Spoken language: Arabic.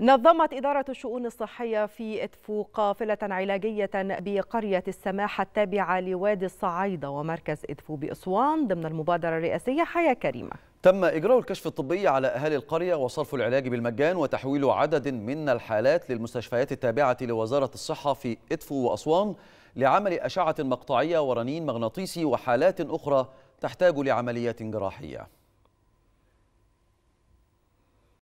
نظمت إدارة الشؤون الصحية في إدفو قافلة علاجية بقرية السماحة التابعة لوادي الصعيدة ومركز إدفو بأسوان ضمن المبادرة الرئاسية حياة كريمة تم إجراء الكشف الطبي على أهالي القرية وصرف العلاج بالمجان وتحويل عدد من الحالات للمستشفيات التابعة لوزارة الصحة في إدفو وأسوان لعمل أشعة مقطعية ورنين مغناطيسي وحالات أخرى تحتاج لعمليات جراحية